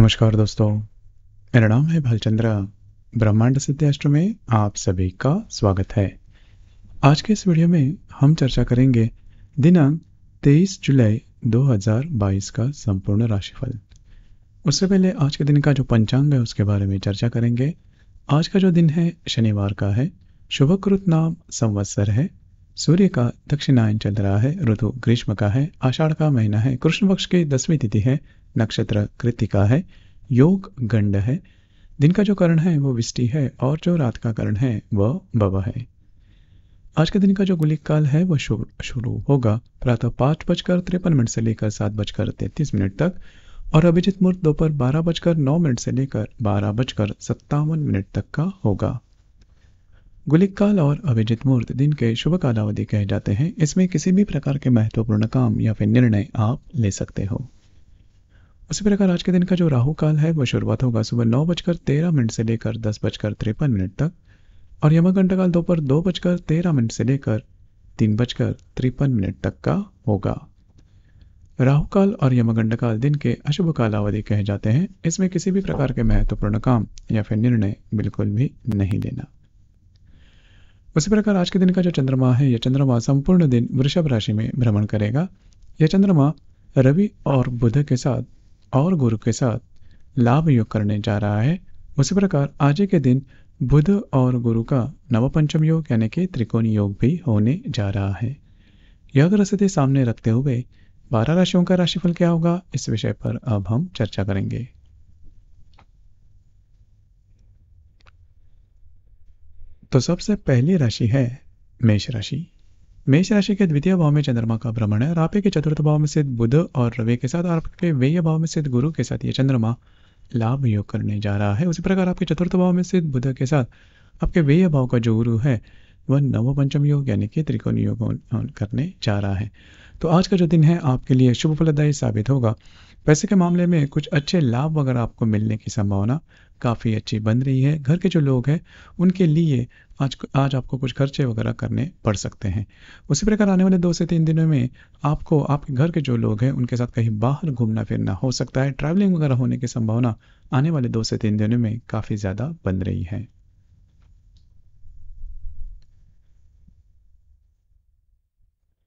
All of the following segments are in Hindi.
नमस्कार दोस्तों मेरा नाम है भालचंद्र ब्रह्मांड सिद्धाष्ट्र में आप सभी का स्वागत है आज के इस वीडियो में हम चर्चा करेंगे दिनांक 23 जुलाई 2022 का संपूर्ण राशिफल उससे पहले आज के दिन का जो पंचांग है उसके बारे में चर्चा करेंगे आज का जो दिन है शनिवार का है शुभकृत नाम संवत्सर है सूर्य का दक्षिणायन चल रहा है ऋतु ग्रीष्म का है आषाढ़ का महीना है कृष्ण पक्ष की दसवीं तिथि है नक्षत्र कृतिका है योग गंड है दिन का जो करण है वो विष्टि है और जो रात का करण है वह बव है आज के दिन का जो गुलिक काल है वह शुरू होगा प्रातः पांच बजकर तिरपन मिनट से लेकर सात बजकर तैतीस मिनट तक और अभिजित मुहूर्त दोपहर बारह बजकर नौ मिनट से लेकर बारह बजकर सत्तावन मिनट तक का होगा गुलिक काल और अभिजित मुहूर्त दिन के शुभ कालावधि कहे जाते हैं इसमें किसी भी प्रकार के महत्वपूर्ण काम या फिर निर्णय आप ले सकते हो उसी प्रकार आज के दिन का जो राहु काल है वह शुरुआत होगा सुबह नौ बजकर तेरह मिनट से लेकर दस बजकर तिरपन मिनट तक और यमाघंटा काल दोपहर दो बजकर तेरह मिनट से लेकर तीन बजकर तिरपन मिनट तक का होगा राहु काल और यमगंड काल दिन के अशुभ कालावधि कहे जाते हैं इसमें किसी भी प्रकार के महत्वपूर्ण काम या फिर निर्णय बिल्कुल भी नहीं लेना उसी प्रकार आज के दिन का जो चंद्रमा है यह चंद्रमा संपूर्ण दिन वृषभ राशि में भ्रमण करेगा यह चंद्रमा रवि और बुध के साथ और गुरु के साथ लाभ योग करने जा रहा है उसी प्रकार आज के दिन बुध और गुरु का नवपंचम योग यानी कि त्रिकोण योग भी होने जा रहा है यह ग्रस्थिति सामने रखते हुए बारह राशियों का राशिफल क्या होगा इस विषय पर अब हम चर्चा करेंगे तो सबसे पहली राशि है मेष राशि मेष राशि के द्वितीय भाव में चंद्रमा का भ्रमण है और आपके चतुर्थ भाव में स्थित बुध और रवि के साथ आपके व्यय भाव में स्थित गुरु के साथ ये चंद्रमा लाभ योग करने जा रहा है उसी प्रकार आपके चतुर्थ भाव में स्थित बुध के साथ आपके व्यय भाव का जो गुरु है वह नव पंचम योग यानी कि त्रिकोण योग करने जा रहा है तो आज का जो दिन है आपके लिए शुभ फलदायी साबित होगा पैसे के मामले में कुछ अच्छे लाभ वगैरह आपको मिलने की संभावना काफ़ी अच्छी बन रही है घर के जो लोग हैं उनके लिए आज आज आपको कुछ खर्चे वगैरह करने पड़ सकते हैं उसी प्रकार आने वाले दो से तीन दिनों में आपको आपके घर के जो लोग हैं उनके साथ कहीं बाहर घूमना फिरना हो सकता है ट्रैवलिंग वगैरह होने की संभावना आने वाले दो से तीन दिनों में काफ़ी ज़्यादा बन रही है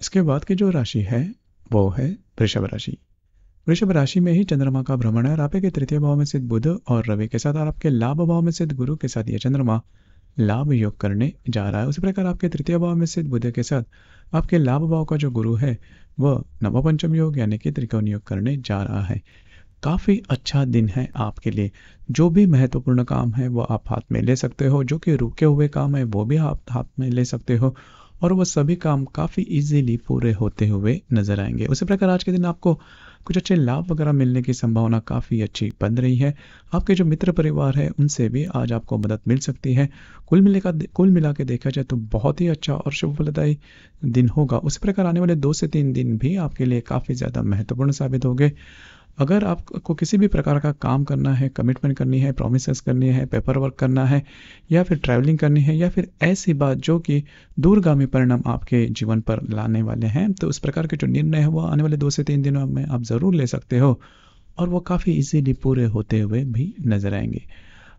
इसके बाद की जो राशि है वो है वृषभ राशि वृषभ राशि में ही चंद्रमा का भ्रमण है और के तृतीय भाव में स्थित बुध और रवि के साथ और आपके लाभ भाव में स्थित गुरु के साथ यह चंद्रमा लाभ योग करने जा रहा है उसी प्रकार आपके तृतीय भाव में स्थित बुध के साथ आपके लाभ भाव का जो गुरु है वह नवपंचम योग यानी कि त्रिकोण योग करने जा रहा है काफ़ी अच्छा दिन है आपके लिए जो भी महत्वपूर्ण काम है वो आप हाथ में ले सकते हो जो कि रुके हुए काम है वो भी आप हाथ में ले सकते हो और वह सभी काम काफ़ी इजीली पूरे होते हुए नज़र आएंगे उसी प्रकार आज के दिन आपको कुछ अच्छे लाभ वगैरह मिलने की संभावना काफ़ी अच्छी बन रही है आपके जो मित्र परिवार है उनसे भी आज आपको मदद मिल सकती है कुल मिले का कुल मिला के देखा जाए तो बहुत ही अच्छा और शुभ फलदायी दिन होगा उसी प्रकार आने वाले दो से तीन दिन भी आपके लिए काफ़ी ज़्यादा महत्वपूर्ण साबित होंगे अगर आपको किसी भी प्रकार का काम करना है कमिटमेंट करनी है प्रोमिस करनी है पेपर वर्क करना है या फिर ट्रैवलिंग करनी है या फिर ऐसी बात जो कि दूरगामी परिणाम आपके जीवन पर लाने वाले हैं तो उस प्रकार के जो निर्णय है वो आने वाले दो से तीन दिनों में आप ज़रूर ले सकते हो और वो काफ़ी इजीली पूरे होते हुए भी नज़र आएंगे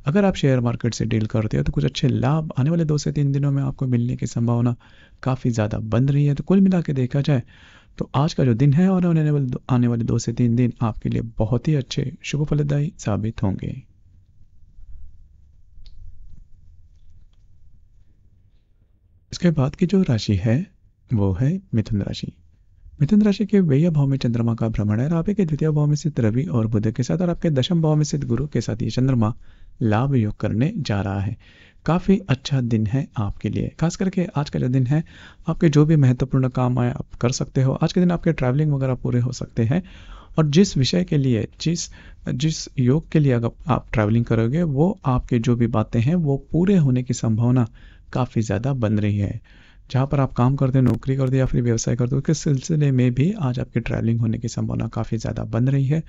अगर आप शेयर मार्केट से डील करते हो तो कुछ अच्छे लाभ आने वाले दो से तीन दिनों में आपको मिलने की संभावना काफ़ी ज़्यादा बन रही है तो कुल मिला के देखा जाए तो आज का जो दिन है और आने वाले आने वाले दो से तीन दिन आपके लिए बहुत ही अच्छे शुभ फलदायी साबित होंगे इसके बाद की जो राशि है वो है मिथुन राशि मिथुन राशि के व्यय भाव में चंद्रमा का भ्रमण है और आपके द्वितीय भाव में स्थित रवि और बुध के साथ और आपके दशम भाव में स्थित गुरु के साथ ये चंद्रमा लाभ योग करने जा रहा है काफ़ी अच्छा दिन है आपके लिए खास करके आज का जो दिन है आपके जो भी महत्वपूर्ण काम आए आप कर सकते हो आज के दिन आपके ट्रैवलिंग वगैरह पूरे हो सकते हैं और जिस विषय के लिए जिस जिस योग के लिए अगर आप ट्रैवलिंग करोगे वो आपके जो भी बातें हैं वो पूरे होने की संभावना काफ़ी ज़्यादा बन रही है जहाँ पर आप काम करते हो नौकरी करते हो या फिर व्यवसाय करते हो उसके सिलसिले में भी आज आपकी ट्रैवलिंग होने की संभावना काफ़ी ज़्यादा बन रही है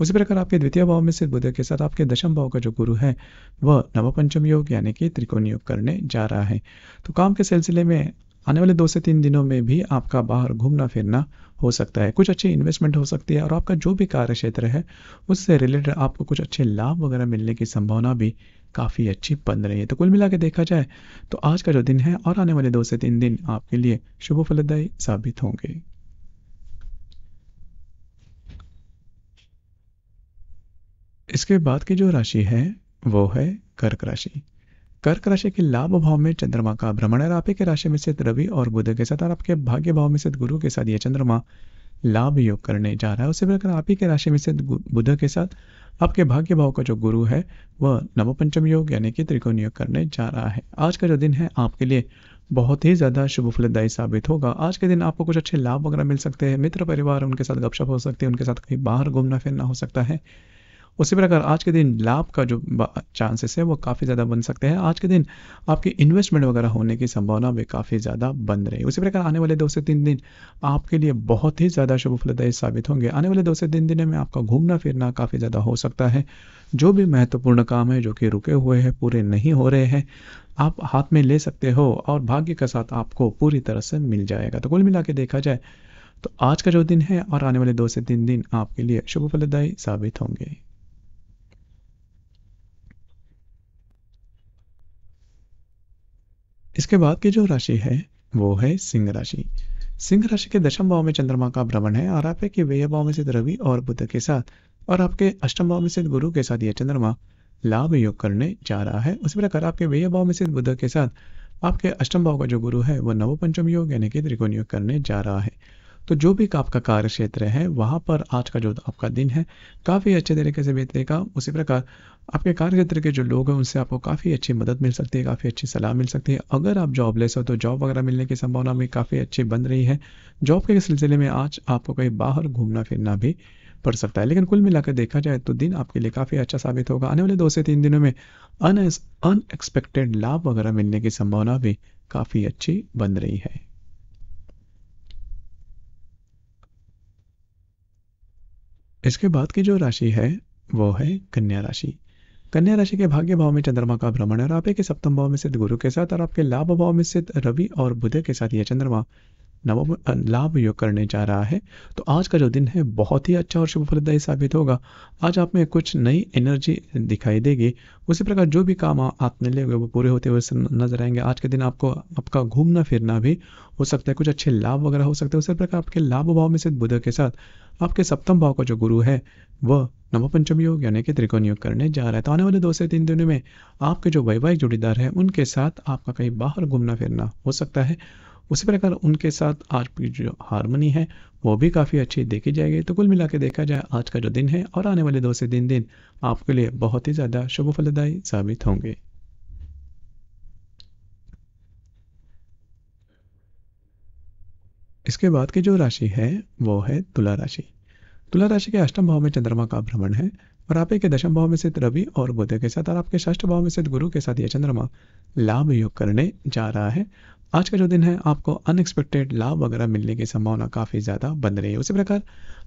उसी प्रकार आपके द्वितीय भाव में से बुध के साथ आपके दशम भाव का जो गुरु है वह नवपंचम योग यानी कि त्रिकोण योग करने जा रहा है तो काम के सिलसिले में आने वाले दो से तीन दिनों में भी आपका बाहर घूमना फिरना हो सकता है कुछ अच्छी इन्वेस्टमेंट हो सकती है और आपका जो भी कार्य क्षेत्र है उससे रिलेटेड आपको कुछ अच्छे लाभ वगैरह मिलने की संभावना भी काफ़ी अच्छी बन रही है तो कुल मिला के देखा जाए तो आज का जो दिन है और आने वाले दो से तीन दिन आपके लिए शुभ फलदायी साबित होंगे इसके बाद की जो राशि है वो है कर्क राशि कर्क राशि के लाभ भाव में चंद्रमा का भ्रमण है आपके राशि में स्थित रवि और बुध के साथ और आपके भाग्य भाव में स्थित गुरु के साथ यह चंद्रमा लाभ योग करने जा रहा है उसी प्रकार आप ही के राशि में स्थित बुध के साथ आपके भाग्य भाव का जो गुरु है वह नवपंचम योग यानी कि त्रिकोण योग करने जा रहा है आज का जो दिन है आपके लिए बहुत ही ज़्यादा शुभ फलदायी साबित होगा आज के दिन आपको कुछ अच्छे लाभ वगैरह मिल सकते हैं मित्र परिवार उनके साथ गपशप हो सकती है उनके साथ कहीं बाहर घूमना फिरना हो सकता है उसी प्रकार आज के दिन लाभ का जो चांसेस है वो काफ़ी ज़्यादा बन सकते हैं आज के दिन आपकी इन्वेस्टमेंट वगैरह होने की संभावना भी काफ़ी ज़्यादा बन रही है उसी प्रकार आने वाले दो से तीन दिन आपके लिए बहुत ही ज़्यादा शुभ फलदायी साबित होंगे आने वाले दो से तीन दिन में आपका घूमना फिरना काफ़ी ज़्यादा हो सकता है जो भी महत्वपूर्ण काम है जो कि रुके हुए हैं पूरे नहीं हो रहे हैं आप हाथ में ले सकते हो और भाग्य का साथ आपको पूरी तरह से मिल जाएगा तो कुल मिला के देखा जाए तो आज का जो दिन है और आने वाले दो से तीन दिन आपके लिए शुभ फलदायी साबित होंगे इसके बाद की जो राशि है वो है सिंह राशि सिंह राशि के दशम भाव में चंद्रमा का भ्रमण है और आप के व्यय भाव में सिद्ध रवि और बुद्ध के साथ और आपके अष्टम भाव में सिद्ध गुरु के साथ यह चंद्रमा लाभ योग करने जा रहा है उसी प्रकार आपके व्यय भाव में सिद्ध बुद्ध के साथ आपके अष्टम भाव का जो गुरु है वो नवपंचम योग यानी कि त्रिकोण योग करने जा रहा है तो जो भी आपका कार्य क्षेत्र है वहाँ पर आज का जो आपका दिन है काफ़ी अच्छे तरीके से बीतेगा उसी प्रकार आपके कार्य क्षेत्र के जो लोग हैं उनसे आपको काफ़ी अच्छी मदद मिल सकती है काफ़ी अच्छी सलाह मिल सकती है अगर आप जॉबलेस हो तो जॉब वगैरह मिलने की संभावना भी काफ़ी अच्छी बन रही है जॉब के सिलसिले में आज आपको कहीं बाहर घूमना फिरना भी पड़ सकता है लेकिन कुल मिलाकर देखा जाए तो दिन आपके लिए काफ़ी अच्छा साबित होगा आने वाले दो से तीन दिनों में अन अनएक्सपेक्टेड लाभ वगैरह मिलने की संभावना भी काफ़ी अच्छी बन रही है इसके बाद की जो राशि है वो है कन्या राशि कन्या राशि के भाग्य भाव में चंद्रमा का भ्रमण और आपके सप्तम भाव में स्थित गुरु के साथ और आपके लाभ भाव में स्थित रवि और बुध के साथ यह चंद्रमा नवम लाभ योग करने जा रहा है तो आज का जो दिन है बहुत ही अच्छा और शुभ फलदायी साबित होगा आज आप में कुछ नई एनर्जी दिखाई देगी उसी प्रकार जो भी काम आपने ले हुए वो पूरे होते हुए नजर आएंगे आज के दिन आपको आपका घूमना फिरना भी हो सकता है कुछ अच्छे लाभ वगैरह हो सकते हैं उसी प्रकार आपके लाभ भाव में से बुध के साथ आपके सप्तम भाव का जो गुरु है वह नवपंचम योग यानी कि त्रिकोण योग करने जा रहा है तो आने वाले दो से तीन दिनों में आपके जो वैवाहिक जोड़ीदार हैं उनके साथ आपका कहीं बाहर घूमना फिरना हो सकता है उसी प्रकार उनके साथ आज की जो हारमोनी है वो भी काफ़ी अच्छी देखी जाएगी तो कुल मिला के देखा जाए आज का जो दिन है और आने वाले दो से तीन दिन आपके लिए बहुत ही ज़्यादा शुभ फलदायी साबित होंगे इसके बाद की जो राशि है वो है तुला राशि तुला राशि के अष्टम भाव में चंद्रमा का भ्रमण है और आप के दशम भाव में स्थित रवि और बुध के साथ और आपके ष्ठ भाव में स्थित गुरु के साथ यह चंद्रमा लाभ योग करने जा रहा है आज का जो दिन है आपको अनएक्सपेक्टेड लाभ वगैरह मिलने की संभावना काफ़ी ज़्यादा बन रही है उसी प्रकार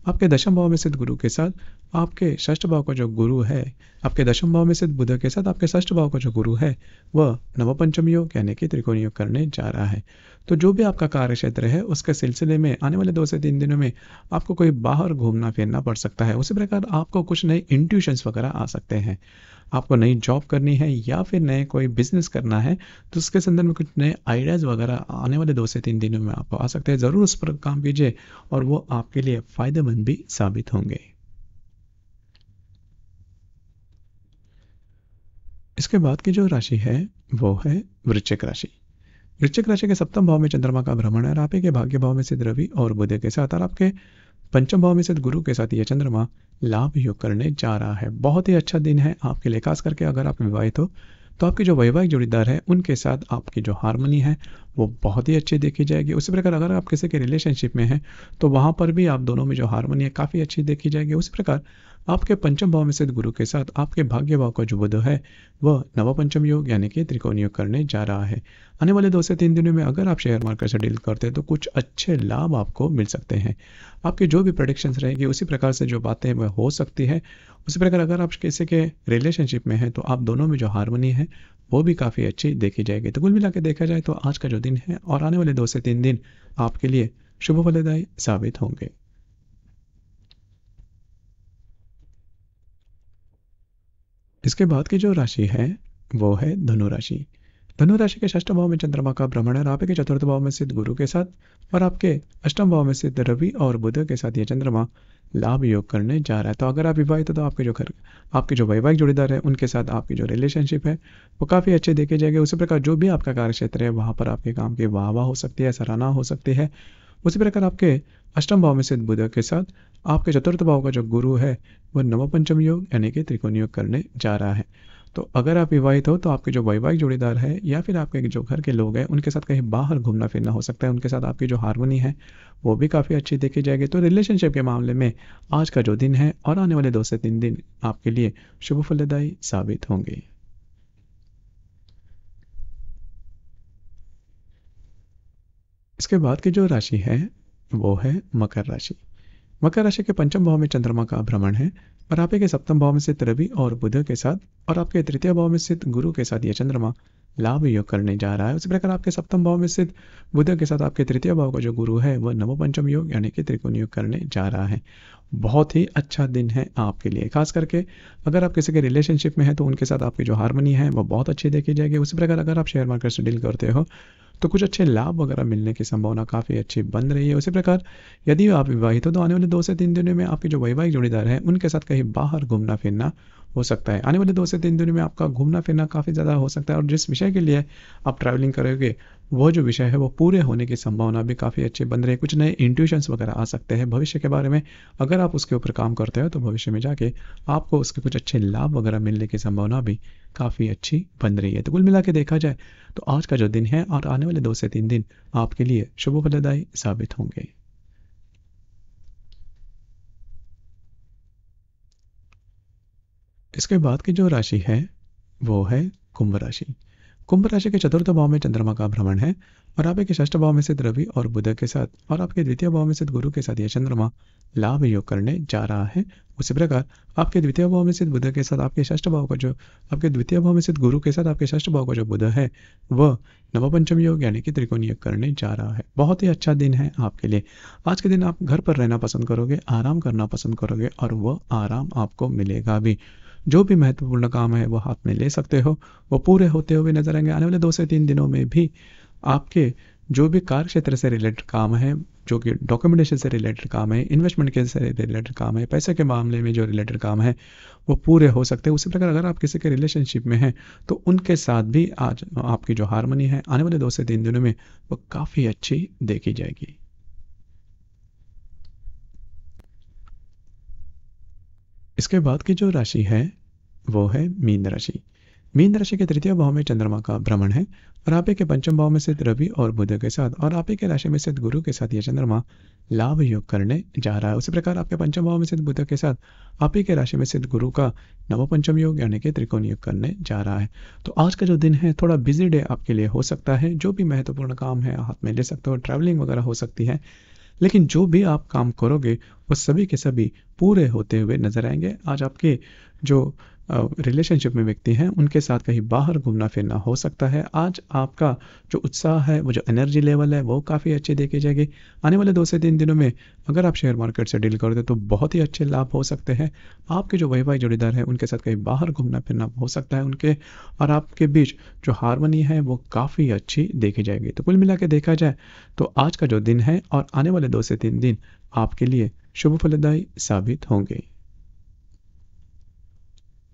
आपके दशम भाव में सिद्ध गुरु के साथ आपके षष्ठ भाव का जो गुरु है आपके दशम भाव में सिद्ध बुध के साथ आपके षष्ठ भाव का जो गुरु है वह नवपंचम योग यानी कि त्रिकोण योग करने जा रहा है तो जो भी आपका कार्य क्षेत्र है उसके सिलसिले में आने वाले दो से तीन दिनों में आपको कोई बाहर घूमना फिरना पड़ सकता है उसी प्रकार आपको कुछ नए इंट्यूशंस वगैरह आ सकते हैं आपको नई जॉब करनी है या फिर नए कोई बिजनेस करना है तो उसके संदर्भ में कुछ नए आइडियाज़ वगैरह आने वाले दो से तीन दिनों में आपको आ सकते हैं ज़रूर उस पर काम कीजिए और वो आपके लिए फ़ायदेमंद फायदेमंद भी साबित होंगे इसके बाद की जो राशि है वो है वृश्चिक राशि वृश्चिक राशि के सप्तम भाव में चंद्रमा का भ्रमण है और आपके के भाग्य भाव में सिद्ध रवि और बुध के साथ और आपके पंचम भाव में सिद्ध गुरु के साथ यह चंद्रमा लाभ योग करने जा रहा है बहुत ही अच्छा दिन है आपके लिए खास करके अगर आप विवाहित हो तो आपके जो वैवाहिक जोड़ीदार है उनके साथ आपकी जो हारमोनी है वो बहुत ही अच्छी देखी जाएगी उसी प्रकार अगर आप किसी के रिलेशनशिप में हैं तो वहाँ पर भी आप दोनों में जो हारमोनी है काफ़ी अच्छी देखी जाएगी उसी प्रकार आपके पंचम भाव में स्थित गुरु के साथ आपके भाग्य भाव का जो बुध है वह नवा पंचम योग यानी कि त्रिकोण योग करने जा रहा है आने वाले दो से तीन दिनों में अगर आप शेयर मार्केट से डील करते हैं तो कुछ अच्छे लाभ आपको मिल सकते हैं आपके जो भी प्रोडिक्शन रहेगी उसी प्रकार से जो बातें वह हो सकती है उसी प्रकार अगर आप किसी के रिलेशनशिप में हैं तो आप दोनों में जो हारमोनी है वो भी काफ़ी अच्छी देखी जाएगी तो कुल मिला के देखा जाए तो आज का जो दिन है और आने वाले दो से तीन दिन आपके लिए शुभ फलदायी साबित होंगे इसके बाद की जो राशि है वो है धनु राशि धनु राशि के षष्ठ भाव में चंद्रमा का भ्रमण है आपके चतुर्थ भाव में सिद्ध गुरु के साथ और आपके अष्टम भाव में सिद्ध रवि और बुध के साथ ये चंद्रमा लाभ योग करने जा रहा है तो अगर आप विवाहित तो, तो आपके जो घर आपके जो वैवाहिक जोड़ीदार है उनके साथ आपकी जो रिलेशनशिप है वो काफ़ी अच्छे देखे जाएंगे उसी प्रकार जो भी आपका कार्यक्षेत्र है वहां पर आपके काम की वाह हो सकती है सराहना हो सकती है उसी प्रकार आपके अष्टम भाव में सिद्ध बुध के साथ आपके चतुर्थ भाव का जो गुरु है वह नवपंचम योग यानी कि त्रिकोण योग करने जा रहा है तो अगर आप विवाहित हो तो आपके जो वैवाहिक जोड़ीदार है या फिर आपके जो घर के लोग हैं उनके साथ कहीं बाहर घूमना फिरना हो सकता है उनके साथ आपकी जो हारमोनी है वो भी काफ़ी अच्छी देखी जाएगी तो रिलेशनशिप के मामले में आज का जो दिन है और आने वाले दो से तीन दिन आपके लिए शुभ फलदायी साबित होंगे इसके बाद की जो राशि है वो है मकर राशि मकर राशि के पंचम भाव में चंद्रमा का भ्रमण है और आपके सप्तम भाव में स्थित रवि और बुध के साथ और आपके तृतीय भाव में स्थित गुरु के साथ यह चंद्रमा लाभ योग करने जा रहा है उसी प्रकार आपके सप्तम भाव में स्थित बुध के साथ आपके तृतीय भाव का जो गुरु है वह पंचम योग यानी कि त्रिकोण योग करने जा रहा है बहुत ही अच्छा दिन है आपके लिए खास करके अगर आप किसी के रिलेशनशिप में हैं तो उनके साथ आपकी जो हारमोनी है वह बहुत अच्छी देखी जाएगी उसी प्रकार अगर आप शेयर मार्केट से डील करते हो तो कुछ अच्छे लाभ वगैरह मिलने की संभावना काफ़ी अच्छी बन रही है उसी प्रकार यदि आप विवाहित हो तो आने वाले दो से तीन दिनों में आपके जो वैवाहिक जोड़ीदार हैं उनके साथ कहीं बाहर घूमना फिरना हो सकता है आने वाले दो से तीन दिनों में आपका घूमना फिरना काफ़ी ज़्यादा हो सकता है और जिस विषय के लिए आप ट्रैवलिंग करोगे वो जो विषय है वो पूरे होने की संभावना भी काफ़ी अच्छी बन रही है कुछ नए इंट्यूशंस वगैरह आ सकते हैं भविष्य के बारे में अगर आप उसके ऊपर काम करते हो तो भविष्य में जाके आपको उसके कुछ अच्छे लाभ वगैरह मिलने की संभावना भी काफ़ी अच्छी बन रही है तो कुल मिला देखा जाए तो आज का जो दिन है और आने वाले दो से तीन दिन आपके लिए शुभ फलदायी साबित होंगे इसके बाद की जो राशि है वो है कुंभ राशि कुंभ राशि के चतुर्थ भाव में चंद्रमा का भ्रमण है और आपके ष्ठ भाव में सिद्ध रवि और बुध के साथ और आपके द्वितीय भाव में सिद्ध गुरु के साथ यह चंद्रमा लाभ योग करने जा रहा है उसी प्रकार आपके द्वितीय भाव में सिद्ध बुध के साथ आपके ष्ठ भाव का जो आपके द्वितीय भाव में सिद्ध गुरु के साथ आपके ष्ठ भाव का जो बुध है वह नवपंचम योग यानी कि त्रिकोण योग करने जा रहा है बहुत ही अच्छा दिन है आपके लिए आज के दिन आप घर पर रहना पसंद करोगे आराम करना पसंद करोगे और वह आराम आपको मिलेगा भी जो भी महत्वपूर्ण काम है वो हाथ में ले सकते हो वो पूरे होते हुए नजर आएंगे आने वाले दो से तीन दिनों में भी आपके जो भी कार्य क्षेत्र से रिलेटेड काम है जो कि डॉक्यूमेंटेशन से रिलेटेड काम है इन्वेस्टमेंट के से रिलेटेड काम है पैसे के मामले में जो रिलेटेड काम है वो पूरे हो सकते हैं उसी प्रकार अगर आप किसी के रिलेशनशिप में हैं तो उनके साथ भी आज आपकी जो हारमोनी है आने वाले दो से तीन दिनों में वो काफ़ी अच्छी देखी जाएगी इसके बाद की जो राशि है वो है मीन राशि मीन राशि के तृतीय भाव में चंद्रमा का भ्रमण है और आपे के पंचम भाव में स्थित रवि और बुध के साथ और आपे के राशि में स्थित गुरु के साथ यह चंद्रमा लाभ योग करने जा रहा है उसी प्रकार आपके पंचम भाव में स्थित बुध के साथ आपे के राशि में स्थित गुरु का नव पंचम योग यानी कि त्रिकोण योग करने जा रहा है तो आज का जो दिन है थोड़ा बिजी डे आपके लिए हो सकता है जो भी महत्वपूर्ण काम है हाथ में ले सकते हो ट्रेवलिंग वगैरह हो सकती है लेकिन जो भी आप काम करोगे वो सभी के सभी पूरे होते हुए नजर आएंगे आज आपके जो रिलेशनशिप में व्यक्ति हैं उनके साथ कहीं बाहर घूमना फिरना हो सकता है आज आपका जो उत्साह है वो जो एनर्जी लेवल है वो काफ़ी अच्छे देखे जाएगी आने वाले दो से तीन दिनों में अगर आप शेयर मार्केट से डील करते तो बहुत ही अच्छे लाभ हो सकते हैं आपके जो वैवाहिक जोड़ीदार हैं उनके साथ कहीं बाहर घूमना फिरना हो सकता है उनके और आपके बीच जो हारमोनी है वो काफ़ी अच्छी देखी जाएगी तो कुल मिला देखा जाए तो आज का जो दिन है और आने वाले दो से तीन दिन आपके लिए शुभ फलदायी साबित होंगे